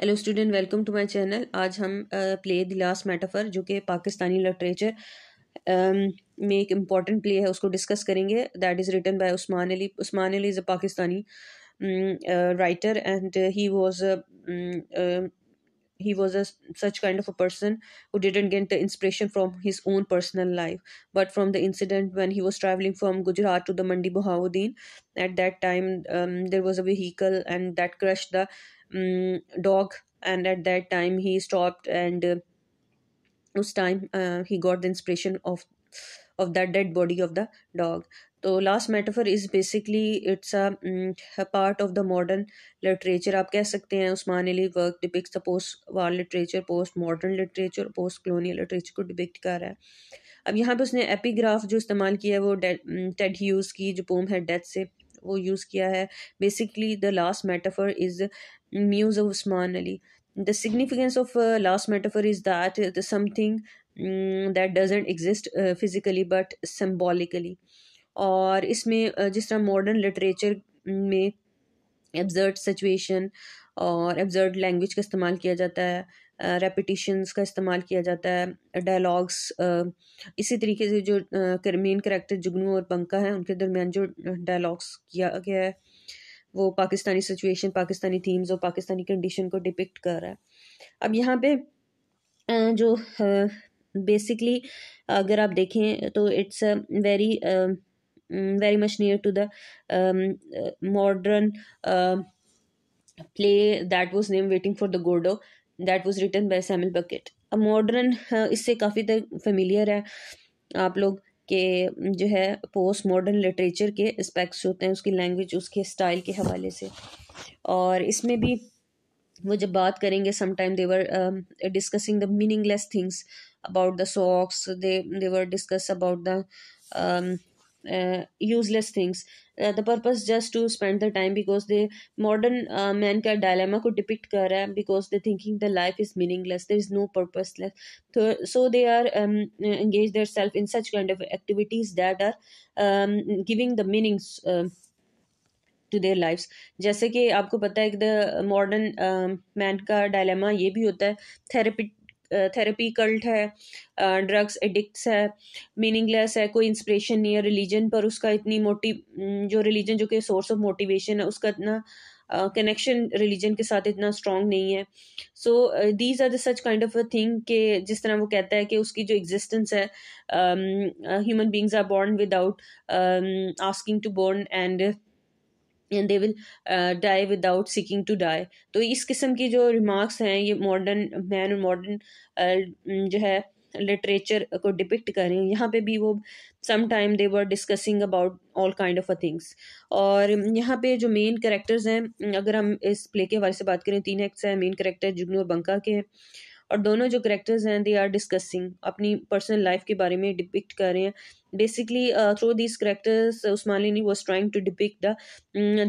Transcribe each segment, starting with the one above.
Hello student welcome to my channel आज हम play the last metaphor जो कि पाकिस्तानी लिटरेचर में एक इम्पॉर्टेंट प्ले है उसको डिस्कस करेंगे that is written by Usman Ali Usman Ali is a Pakistani writer and he was he was a such kind of a person who didn't get the inspiration from his own personal life but from the incident when he was travelling from Gujrat to the Mandi Bahauddin at that time there was a vehicle and that crush the um, dog and at that time he stopped and uh, उस time ही got the inspiration of of that dead body of the dog तो last metaphor is basically it's a part of the modern literature आप कह सकते हैं Usman Ali work depicts the post war literature post modern literature post colonial literature को depict कर रहा है अब यहाँ पे उसने एपीग्राफ जो इस्तेमाल किया है वो टेड ह्यूज़ mm, की जो पोम है डेथ से वो यूज़ किया है basically the last metaphor is Muse of Usman Ali. The significance of uh, last metaphor is that uh, something um, that doesn't exist uh, physically but symbolically. और इसमें जिस तरह मॉडर्न लिटरेचर में absurd situation और absurd language का इस्तेमाल किया जाता है रेपिटिशंस का इस्तेमाल किया जाता है डायलॉग्स इसी तरीके से जो मेन करेक्टर जुगनू और पंखा हैं उनके दरमियान जो डायलॉग्स किया गया है वो पाकिस्तानी सिचुएशन पाकिस्तानी थीम्स और पाकिस्तानी कंडीशन को डिपिक्ट कर रहा है अब यहाँ पे जो बेसिकली अगर आप देखें तो it's a very very much near to the modern play that was name waiting for the Godot that was written by Samuel Beckett अब मॉडर्न इससे काफ़ी तक फेमिलियर है आप लोग के जो है पोस्ट मॉडर्न लिटरेचर के एस्पेक्ट्स होते हैं उसकी लैंग्वेज उसके स्टाइल के हवाले से और इसमें भी वो जब बात करेंगे sometime they were discussing the meaningless things about the socks they they were discuss about the uh, useless things uh, the purpose just to spend the time because the modern uh, man ka dilemma ko depict kar raha hai because they thinking the life is meaningless there is no purpose left so, so they are um, engage themselves in such kind of activities that are um, giving the meanings uh, to their lifes जैसे कि आपको पता है कि the modern man का dilemma ये भी होता है थेरेपी थेरेपी कल्ट है ड्रग्स एडिक्ट्स है मीनिंगलेस है कोई इंस्पिरेशन नहीं है रिलीजन पर उसका इतनी मोटिव जो रिलीजन जो कि सोर्स ऑफ मोटिवेशन है उसका इतना कनेक्शन uh, रिलीजन के साथ इतना स्ट्रॉन्ग नहीं है so these are the such kind of a thing कि जिस तरह वो कहता है कि उसकी जो एग्जिस्टेंस है human beings are born without asking to born and and they will die without seeking to die तो इस किस्म की जो रिमार्क्स हैं ये मॉडर्न मैन और मॉडर्न uh, mm, जो है लिटरेचर को डिपिक्ट करें यहाँ पे भी वो some time they were discussing about all kind of a things और mm, यहाँ पे जो मेन करेक्टर्स हैं mm, अगर हम इस प्ले के हवाले से बात करें तीन एक्ट्स हैं मेन करेक्टर जुगनू और बंका के हैं और दोनों जो करेक्टर्स हैं दे आर डिस्कसिंग अपनी पर्सनल लाइफ के बारे में डिपिक्ट कर रहे हैं basically through this characters Usman लिनी was trying to depict the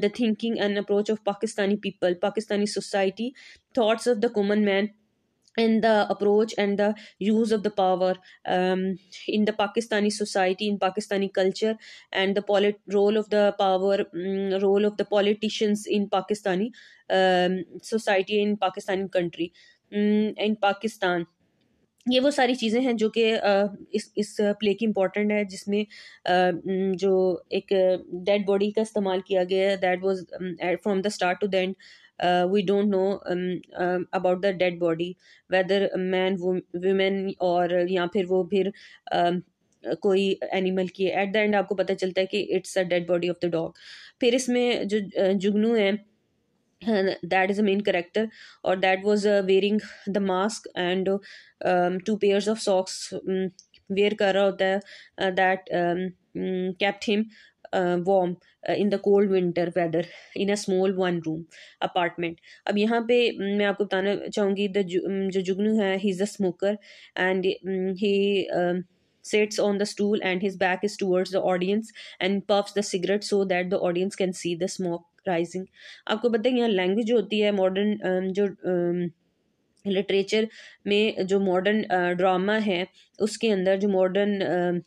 the thinking and approach of Pakistani people Pakistani society thoughts of the common man and the approach and the use of the power um, in the pakistani society in pakistani culture and the polit- role of the power um, role of the politicians in pakistani um, society in pakistani country uh, hmm, in Pakistan ये वो सारी चीज़ें हैं जो कि इस इस play की इम्पोर्टेंट है जिसमें हम्म, जो एक डेड बॉडी का इस्तेमाल किया गया है that was from the start to the end we don't know about the dead body whether man women और या फिर वो फिर कोई एनिमल की एट द एंड आपको पता चलता है कि it's a dead body of the dog फिर इसमें जो जुगनू है that is a main character और that was wearing the mask and two pairs of socks wear कर रहा होता है that kept him warm in the cold winter weather in a small one room apartment अब यहाँ पे मैं आपको बताना चाहूँगी द जो जुगनू है he is a smoker and he sets on the stool and his back is towards the audience and puffs the cigarette so that the audience can see the smoke rising आपको पता है यहाँ language होती है modern जो literature में जो modern drama है उसके अंदर जो मॉडर्न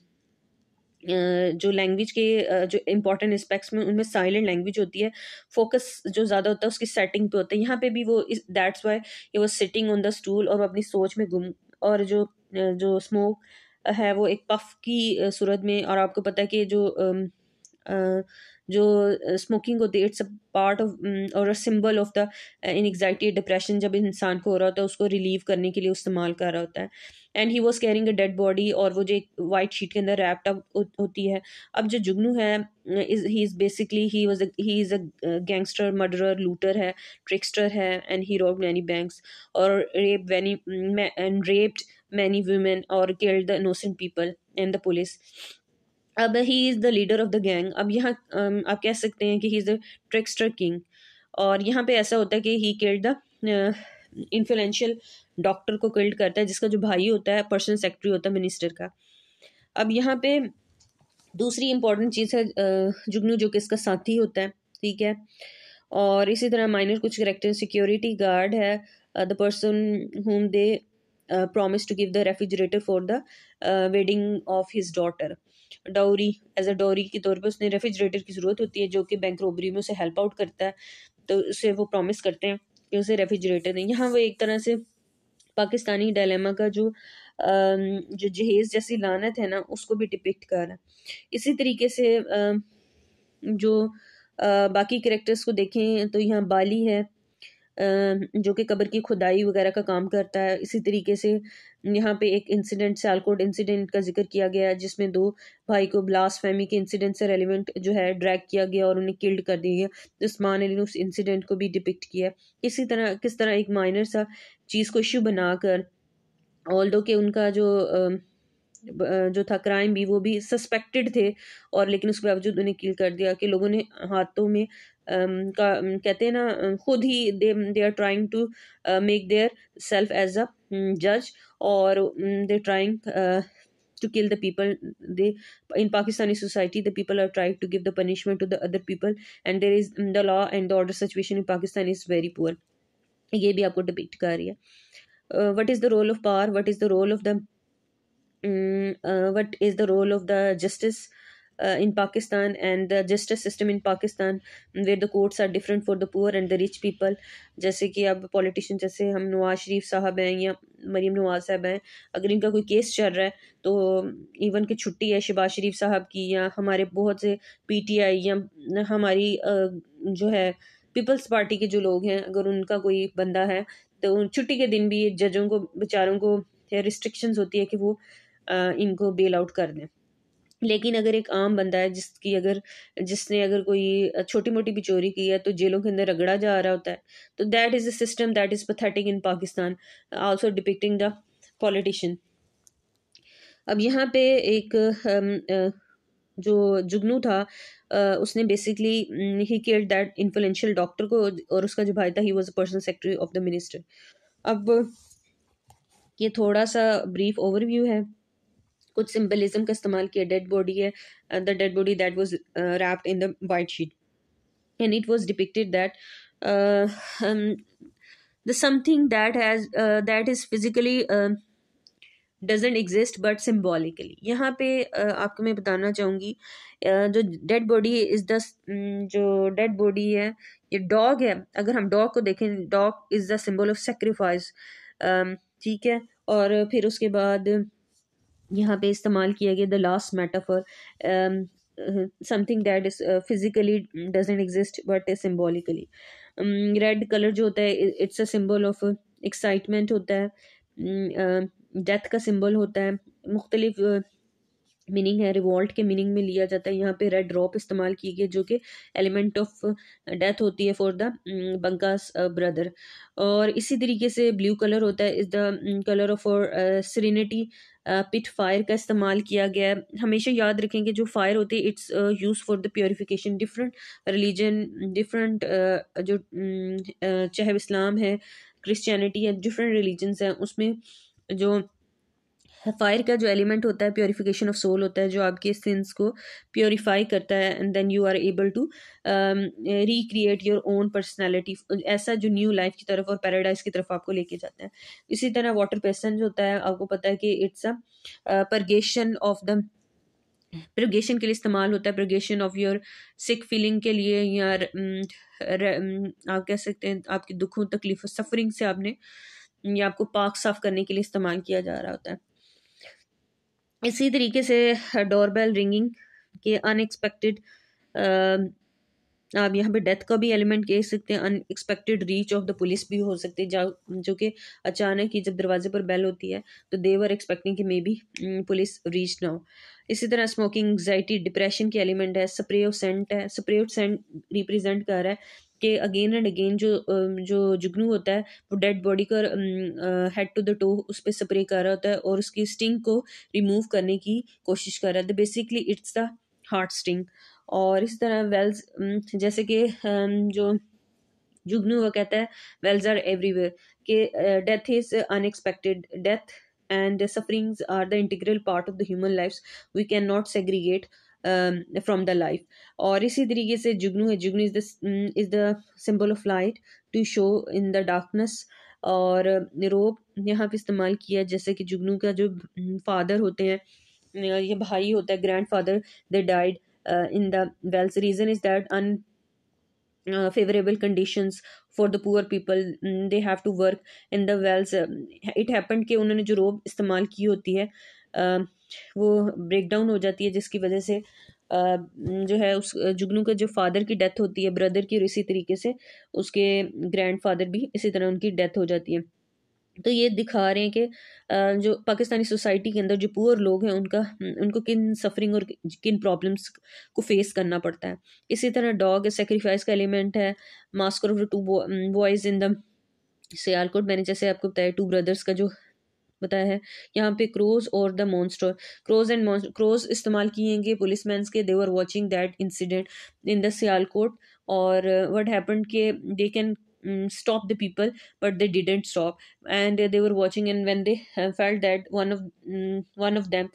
जो लैंग्वेज के जो इम्पोर्टेंट एस्पेक्ट्स में उनमें साइलेंट लैंग्वेज होती है फोकस जो ज़्यादा होता है उसकी सेटिंग पे होता है यहाँ पे भी वो इस दैट्स वाई ये वो सिटिंग ऑन द स्टूल और अपनी सोच में गुम और जो जो स्मोक है वो एक पफ की सूरत में और आपको पता है कि जो आ, आ, जो स्मोकिंग होती है it's mm, a part of और symbol of the in anxiety depression जब इंसान को हो रहा होता है उसको रिलीव करने के लिए इस्तेमाल कर रहा होता है and he was carrying a dead body और वो जो एक वाइट शीट के अंदर रैप्ड अप होती है अब जो जुगनू है is he is basically he was he is a gangster murderer looter है ट्रिक्स्टर है and he rob many banks और rape many and raped many women और killed the innocent people and the police अब he is the leader of the gang अब यहाँ um, आप कह सकते हैं कि he is the trickster king और यहाँ पे ऐसा होता है कि he killed the influential doctor को किल्ड करता है जिसका जो भाई होता है पर्सनल सेक्रेटरी होता है मिनिस्टर का अब यहाँ पे दूसरी इंपॉर्टेंट चीज़ है uh, जुगनू जो कि इसका साथी होता है ठीक है और इसी तरह माइनर कुछ करेक्टर सिक्योरिटी गार्ड है the person whom they promise to give the refrigerator for the wedding of his daughter dowry as a dowry के तौर पर उसने रेफ्रिजरेटर की ज़रूरत होती है जो कि बैंक रोबरी में उसे हेल्प आउट करता है तो उसे वो प्रॉमिस करते हैं कि उसे रेफ्रिजरेटर दें यहाँ वो एक तरह से पाकिस्तानी डायलेमा का जो जो जहेज़ जैसी लानत है ना उसको भी डिपिक्ट कर रहा है इसी तरीके से जो बाकी करेक्टर्स को देखें तो यहाँ बाली है जो कि कब्र की खुदाई वगैरह का काम करता है इसी तरीके से यहाँ पे एक इंसिडेंट सालकोट इंसिडेंट का जिक्र किया गया है जिसमें दो भाई को ब्लास्ट फैमी के इंसिडेंट से रेलिवेंट जो है ड्रैग किया गया और उन्हें किल्ड कर दिया गया तो उस्मान अली ने उस इंसिडेंट को भी डिपिक्ट किया इसी तरह किस तरह एक माइनर सा चीज़ को इश्यू बनाकर ऑल दो उनका जो जो था क्राइम भी वो भी सस्पेक्टेड थे और लेकिन उसके बावजूद उन्हें किल कर दिया कि लोगों ने हाथों में कहते हैं ना खुद ही they they are trying to make their self as a जज और they trying to kill the people they in Pakistani society the people are trying to give the punishment to the other people and there is the law and the order situation in Pakistan is very poor ये भी आपको depict कर रही है what is the role of power what is the role of the what is the role of the justice uh, in Pakistan and the justice system in Pakistan where the courts are different for the poor and the rich people jaise ki ab politician jaise hum nawaz sharif sahab hain ya maryam nawaz sahab hain agar inka koi case chal raha hai to even ki chutti hai है sharif sahab ki ya hamare bahut se pti ya hamari uh, jo hai Peoples Party के जो लोग हैं अगर उनका कोई बंदा है तो छुट्टी के दिन भी जजों को बेचारों को रिस्ट्रिक्शंस होती है कि वो इनको बेल आउट कर दें लेकिन अगर एक आम बंदा है जिसकी अगर जिसने अगर कोई छोटी मोटी भी चोरी की है तो जेलों के अंदर रगड़ा जा रहा होता है तो that is a system that is pathetic in Pakistan also depicting the politician अब यहाँ पे एक जो जुगनू था उसने basically he care that influential doctor को और उसका जो भाई था he was a personal secretary of the minister अब ये थोड़ा सा ब्रीफ ओवरव्यू है कुछ सिंबलिज्म का इस्तेमाल किया डेड बॉडी है the dead body that was wrapped in the white sheet and it was depicted that the something that has that is physically doesn't exist but symbolically यहाँ पे uh, आपको मैं बताना चाहूँगी uh, जो डेड बॉडी इज द जो dead body है ये डॉग है अगर हम डॉग को देखें dog is the symbol of sacrifice ठीक है और फिर उसके बाद यहाँ पे इस्तेमाल किया गया the last metaphor something that is physically doesn't exist but symbolically red colour जो होता है it's a symbol of excitement होता है डेथ mm, uh, का सिम्बल होता है मुख्तलिफ uh, मीनिंग है रिवॉल्ट के मीनिंग में लिया जाता है यहाँ पे रेड ड्रॉप इस्तेमाल की गई जो कि एलिमेंट ऑफ डेथ होती है फॉर द बंकास ब्रदर और इसी तरीके से ब्लू कलर होता है इज़ द कलर ऑफ और सिरिनिटी पिट फायर का इस्तेमाल किया गया है हमेशा याद रखें कि जो फायर होते हैं it's use for the purification different religion different जो mm, uh, चाहे इस्लाम है क्रिश्चैनिटी है डिफरेंट रिलीजन्स हैं उसमें जो फायर का जो एलिमेंट होता है प्योरिफिकेशन ऑफ सोल होता है जो आपके सिंस को प्योरीफाई करता है and then you are able to recreate your own personality ऐसा जो न्यू लाइफ की तरफ और पैराडाइज की तरफ आपको लेके जाता है इसी तरह वाटर पेसन जो होता है आपको पता है कि it's a purgation of the purgation के लिए इस्तेमाल होता है purgation of your sick feeling के लिए या um, र, र, um, आप कह सकते हैं आपके दुखों तकलीफों सफरिंग से आपने या आपको पाक साफ करने के लिए इस्तेमाल किया जा रहा होता है इसी तरीके से डोरबेल रिंगिंग के अनएक्सपेक्टेड आप यहाँ पे डेथ का भी एलिमेंट कह सकते हैं unexpected reach of the police भी हो सकती है जो कि अचानक ही जब दरवाजे पर बेल होती है तो देवर एक्सपेक्टिंग कि मे बी पुलिस रीच ना हो इसी तरह स्मोकिंग एग्जाइटी डिप्रेशन के एलिमेंट है स्प्रे ऑफ सेंट है स्प्रे ऑफ सेंट रिप्रेजेंट कर रहा है के अगेन एंड अगेन जो जो जुगनू होता है वो डेड बॉडी का हेड टू द टो उस पर स्प्रे कर रहा होता है और उसकी स्टिंग को रिमूव करने की कोशिश कर रहा है basically it's the heart sting और इस तरह वेल्स जैसे कि जो जुगनू वह कहता है वेल्स आर एवरीवेयर कि death is unexpected death and sufferings are the integral part of the human life we can not segregate from the life और इसी तरीके से जुगनू है Jugnu is the is the symbol of light to show in the darkness और uh, rope यहाँ पे इस्तेमाल किया जैसे कि जुगनू का जो फादर mm, होते हैं ये भाई होता है grandfather they died in the wells reason is that unfavourable condition for the poor people they have to work in the wells it happen के उन्होंने जो रोब इस्तेमाल की होती है वो ब्रेक डाउन हो जाती है जिसकी वजह से जो है उस जुगनू के जो फादर की डेथ होती है ब्रदर की और इसी तरीके से उसके ग्रैंडफादर भी इसी तरह उनकी डेथ हो जाती है तो ये दिखा रहे हैं कि जो पाकिस्तानी सोसाइटी के अंदर जो पुअर लोग हैं उनका उनको किन सफरिंग और किन प्रॉब्लम्स को फेस करना पड़ता है इसी तरह डॉग सेक्रीफाइस का एलिमेंट है massacre of two boys in the Sialkot मैंने जैसे आपको बताया टू ब्रदर्स का जो बताया है यहाँ पे क्रोज और the monster crows and crows इस्तेमाल किए गए पुलिस मैं के they are watching that incident in the court और वट हैपन के they can stop the people but they didn't stop and they are watching and when they that one of one of them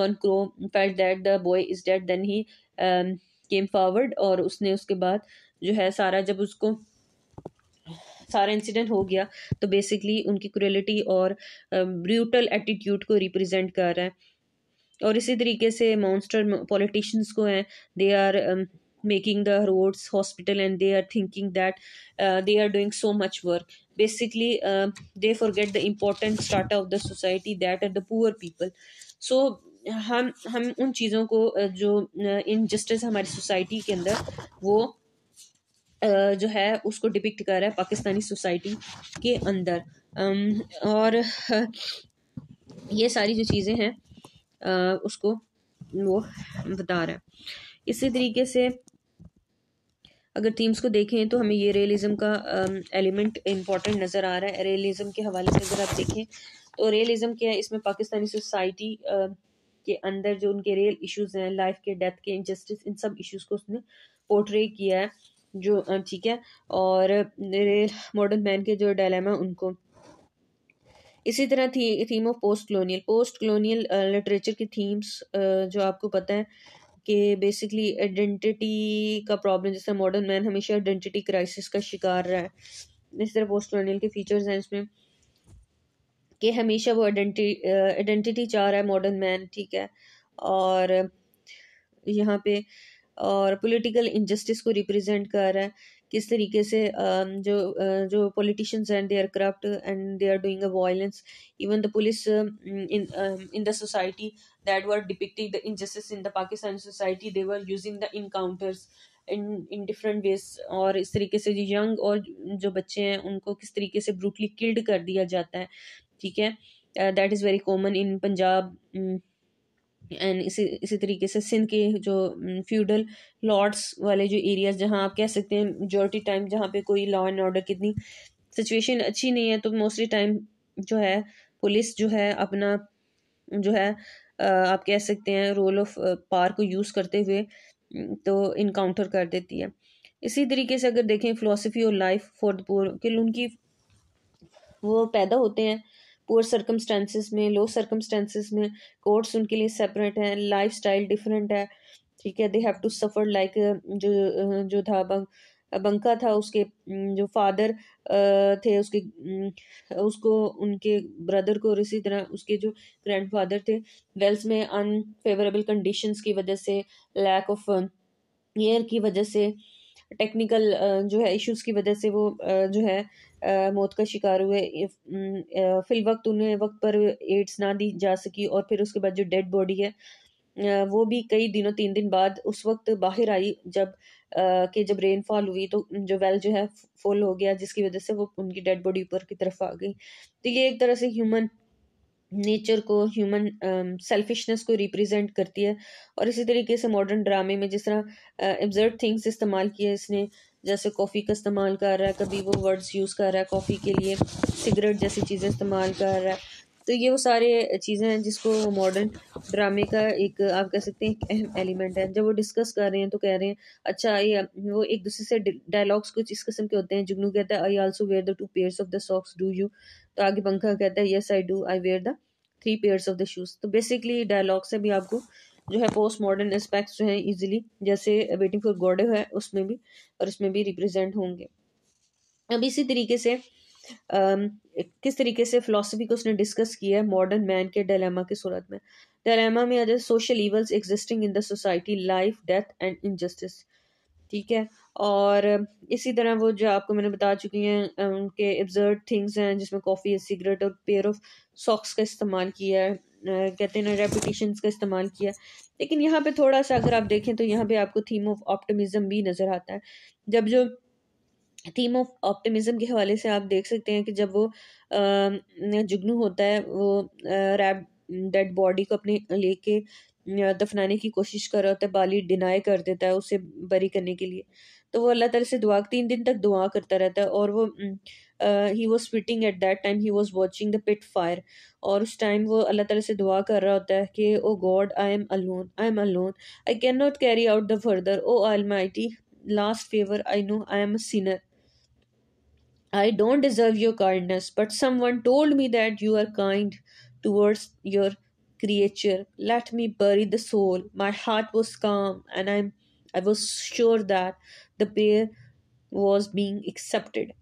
one crow felt that the boy is dead then he came forward और उसने उसके बाद जो है सारा जब उसको सारा इंसिडेंट हो गया तो बेसिकली उनकी क्रुअलिटी और ब्रूटल एटीट्यूड को रिप्रेजेंट कर रहा है और इसी तरीके से मॉन्स्टर पॉलिटिशियंस को हैं they are making the roads hospital and they are thinking that they are doing so much work basically they forget the important start of the society that are the poor people so हम हम उन चीज़ों को जो injustice हमारी society के अंदर वो जो है उसको डिपिक्ट कर रहा है पाकिस्तानी सोसाइटी के अंदर और ये सारी जो चीज़ें हैं उसको वो बता रहा है इसी तरीके से अगर थीम्स को देखें तो हमें ये रियलिज़म का एलिमेंट इम्पॉर्टेंट नज़र आ रहा है रियलिज़म के हवाले से अगर आप देखें तो रियलिज़म क्या है इसमें पाकिस्तानी सोसाइटी के अंदर जो उनके रियल इश्यूज हैं लाइफ के डेथ के इनजस्टिस इन सब इश्यूज को उसने पोर्ट्रे किया है जो ठीक है और मॉडर्न मैन के जो डायलेमा उनको इसी तरह थी theme of post colonial post colonial literature की थीम्स जो आपको पता है कि बेसिकली आइडेंटिटी का प्रॉब्लम जैसे मॉडर्न मैन हमेशा आइडेंटिटी क्राइसिस का शिकार रहा है इस तरह पोस्ट कलोनियल के फीचर्स हैं इसमें कि हमेशा वो आइडेंटिटी आइडेंटिटी चाह रहा है मॉडर्न मैन ठीक है और यहाँ पे और पॉलिटिकल इनजस्टिस को रिप्रेजेंट कर रहा है किस तरीके से जो जो politicians and they are corrupt and they are doing a violence even the police in in the society that were depicting the injustice in the Pakistan society they were using the encounters in in different ways और इस तरीके से young और जो बच्चे हैं उनको किस तरीके से ब्रूटली किल्ड कर दिया जाता है ठीक है that is very common in Punjab and इसी इसी तरीके से सिंध के जो फ्यूडल लॉर्ड्स वाले जो एरियाज जहाँ आप कह सकते हैं मेजोरिटी टाइम जहाँ पे कोई लॉ एंड ऑर्डर कितनी सिचुएशन अच्छी नहीं है तो मोस्टली टाइम जो है पुलिस जो है अपना जो है आप कह सकते हैं रोल ऑफ पार को यूज़ करते हुए तो इनकाउंटर कर देती है इसी तरीके से अगर देखें फ़िलासफ़ी और लाइफ फॉर द पुअर उनकी वो पैदा होते हैं पुअर सर्कमस्टेंसेस में लो सर्कमस्टेंसेस में कोर्ट्स उनके लिए सेपरेट हैं लाइफ स्टाइल डिफरेंट है ठीक है they have to suffer like जो जो था बंका था उसके जो फादर थे उसके उसको उनके ब्रदर को और इसी तरह उसके जो ग्रैंडफादर थे वेल्स में अनफेवरेबल कंडीशंस की वजह से लैक ऑफ एयर की वजह से टेक्निकल जो है इश्यूज की वजह से वो जो है मौत का शिकार हुए फिल वक्त उन्हें वक्त पर एड्स ना दी जा सकी और फिर उसके बाद जो डेड बॉडी है वो भी कई दिनों तीन दिन बाद उस वक्त बाहर आई जब कि जब रेनफॉल हुई तो जो वेल जो है फुल हो गया जिसकी वजह से वो उनकी डेड बॉडी ऊपर की तरफ आ गई तो ये एक तरह से ह्यूमन नेचर को ह्यूमन सेल्फिशनेस को रिप्रेजेंट करती है और इसी तरीके से मॉडर्न ड्रामे में जिस तरह एब्जर्व थिंग्स इस्तेमाल किए इसने जैसे कॉफ़ी का इस्तेमाल कर रहा है कभी वो वर्ड्स यूज़ कर रहा है कॉफ़ी के लिए सिगरेट जैसी चीज़ें इस्तेमाल कर रहा है तो ये वो सारे चीज़ें हैं जिसको मॉडर्न ड्रामे का एक आप कह सकते हैं अहम एलिमेंट है जब वो डिस्कस कर रहे हैं तो कह रहे हैं अच्छा ये वो एक दूसरे से डायलॉग्स कुछ इस किस्म के होते हैं जुगनू कहता है I also wear the two pairs of the socks do you तो आगे पंखा कहता है yes I do I wear the three pairs of the shoes तो बेसिकली डायलॉग्स से भी आपको जो है पोस्ट मॉडर्न एस्पेक्ट्स जो है इजीली जैसे वेटिंग फॉर गॉड है उसमें भी और इसमें भी रिप्रेजेंट होंगे अब इसी तरीके से Um, किस तरीके से फिलोसफी को उसने डिस्कस किया है मॉडर्न मैन के डेलेमा की सूरत में डेलेमा में जाए social evils existing in the society life death and injustice ठीक है और इसी तरह वो जो आपको मैंने बता चुकी हैं उनके एब्जर्ड थिंग्स हैं जिसमें कॉफ़ी सिगरेट और पेयर ऑफ सॉक्स का इस्तेमाल किया है कहते हैं रेपिटेशन का इस्तेमाल किया लेकिन यहाँ पे थोड़ा सा अगर आप देखें तो यहाँ पे आपको थीम ऑफ ऑप्टिमिज्म भी नज़र आता है जब जो थीम ऑफ ऑप्टिमिज्म के हवाले से आप देख सकते हैं कि जब वो जुगनू होता है वो रैप डेड बॉडी को अपने लेके दफनाने की कोशिश कर रहा होता है बाली डिनाई कर देता है उसे बरी करने के लिए तो वो अल्लाह तला से दुआ तीन दिन तक दुआ करता रहता है और वो Uh, he was sitting at that time he was watching the pit fire और उस time, वो अल्लाह ताला से दुआ कर रहा होता oh I am alone. I I am alone I am alone I can not carry out the further almighty last favour I don't deserve your kindness, but someone told me that you are kind towards your creature. Let me bury the soul. My heart was calm, and i was sure that the pair was being accepted.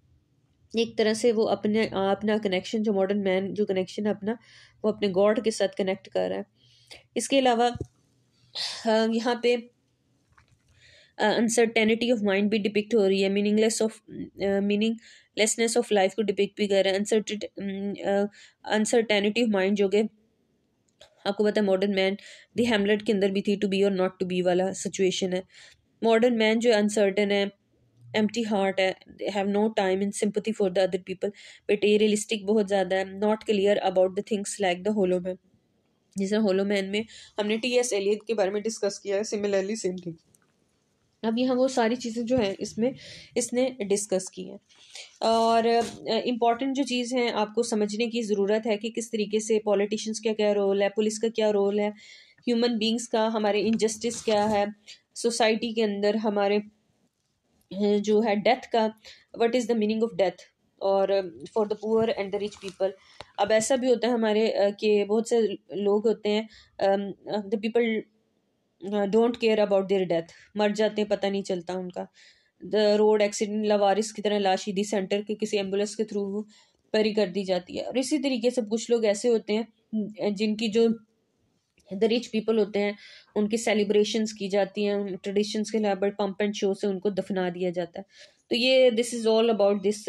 एक तरह से वो अपने अपना connection जो modern man जो connection है अपना वो अपने गॉड के साथ कनेक्ट कर रहा है इसके अलावा हाँ, यहाँ पे अनसर्टेनिटी ऑफ माइंड भी डिपिक्ट हो रही है meaningless of meaninglessness of life को डिपिक्ट भी कर रहे हैं अनसर्टेनिटी ऑफ माइंड जो कि आपको पता है मॉडर्न मैन दी हेमलेट के अंदर भी थी टू बी और नॉट टू बी वाला सिचुएशन है मॉडर्न मैन जो अनसर्टन है एम्प्टी हार्ट है have no time in sympathy for the other people realistic बहुत ज़्यादा है not clear about the things like the hollow man जैसे होलो मैन में हमने टी एस एलियत के बारे में डिस्कस किया है सिमिलरली सेम थिंग अब यहाँ वो सारी चीज़ें जो हैं इसमें इसने डिस्कस की हैं और इम्पॉर्टेंट जो चीज़ हैं आपको समझने की ज़रूरत है कि किस तरीके से पॉलिटिशियंस का क्या रोल है पुलिस का क्या रोल है ह्यूमन बींग्स का हमारे इनजस्टिस क्या है सोसाइटी के अंदर हमारे जो है डेथ का what is the meaning of death और for the poor and the rich people अब ऐसा भी होता है हमारे uh, कि बहुत से लोग होते हैं the people don't care about their death मर जाते हैं पता नहीं चलता उनका द रोड एक्सीडेंट लवारिस की तरह लाशीदी सेंटर के किसी एम्बुलेंस के थ्रू परी कर दी जाती है और इसी तरीके से कुछ लोग ऐसे होते हैं जिनकी जो द रिच पीपल होते हैं उनकी सेलिब्रेशंस की जाती हैं ट्रेडिशंस के अलावा पम्प एंड शो से उनको दफना दिया जाता है तो ये this is all about this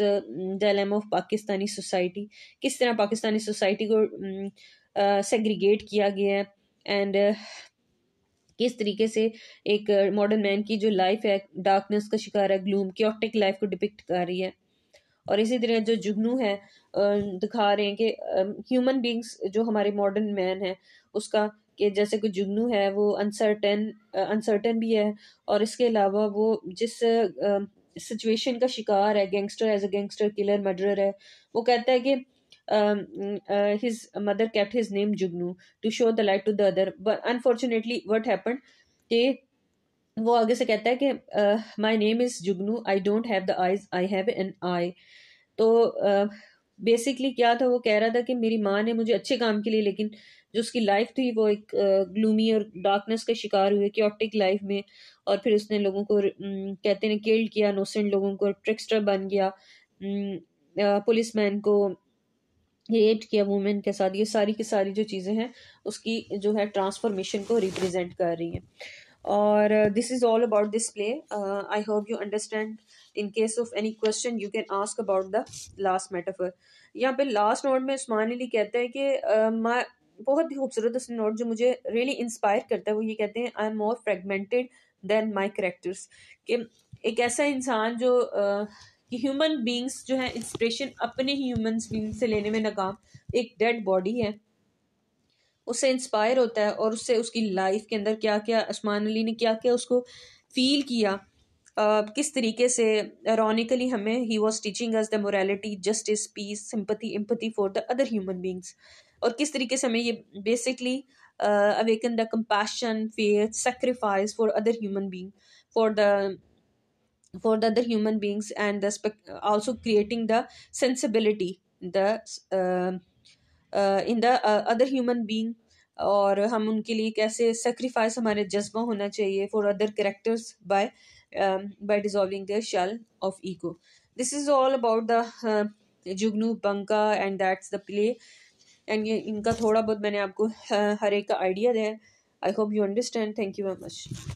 dilemma of Pakistani society किस तरह पाकिस्तानी सोसाइटी को सेग्रीगेट um, uh, किया गया है एंड uh, किस तरीके से एक मॉडर्न uh, मैन की जो लाइफ है डार्कनेस का शिकार है ग्लूम की ऑप्टिक लाइफ को डिपिक्ट कर रही है और इसी तरह जो जुगनू है uh, दिखा रहे हैं कि ह्यूमन um, बींग्स जो हमारे मॉडर्न मैन है उसका कि जैसे कोई जुगनू है वो अनसर्टन अनसर्टन भी है और इसके अलावा वो जिस सिचुएशन का शिकार है gangster as a gangster killer murderer है वो कहता है कि his mother kept his name Jugnu to show the light to the other but unfortunately what happen के वो आगे से कहता है कि माई name is Jugnu I don't have the eyes I have an eye तो बेसिकली uh, क्या था वो कह रहा था कि मेरी माँ ने मुझे अच्छे काम के लिए लेकिन जो उसकी लाइफ थी वो एक ग्लूमी और डार्कनेस का शिकार हुए कि ऑप्टिक लाइफ में और फिर उसने लोगों को कहते ने किल्ड किया नोसेंट लोगों को ट्रिक्स्टर बन गया पुलिस मैन को रेप किया वुमेन के साथ ये सारी की सारी जो चीज़ें हैं उसकी जो है ट्रांसफॉर्मेशन को रिप्रेजेंट कर रही हैं और this is all about this play I hope you understand in case of any question you can ask about the last metaphor यहाँ पे लास्ट नोट में उस्मान अली कहते हैं कि बहुत ही खूबसूरत उसने नोट जो मुझे रियली इंस्पायर करता है वो ये कहते हैं I am more fragmented than my characters कि एक ऐसा इंसान जो कि ह्यूमन बींग्स जो है इंस्परेशन अपने ह्यूमन बींग से लेने में नाकाम एक डेड बॉडी है उससे इंस्पायर होता है और उससे उसकी लाइफ के अंदर क्या क्या आसमान अली ने क्या क्या उसको फील किया Uh, किस तरीके से रॉनिकली हमें he was teaching us the morality justice peace sympathy empathy for the other human beings और किस तरीके से हमें ये basically awaken the compassion faith sacrifice for other human being for the for the other human beings and the creating the sensibility the in the other human being और हम उनके लिए कैसे सेक्रीफाइस हमारे जज्बा होना चाहिए for other characters by by dissolving the shell of ego this is all about the Jugnu Banka and that's the play and ये इनका थोड़ा बहुत मैंने आपको हर एक का आइडिया दिया है I hope you understand thank you very much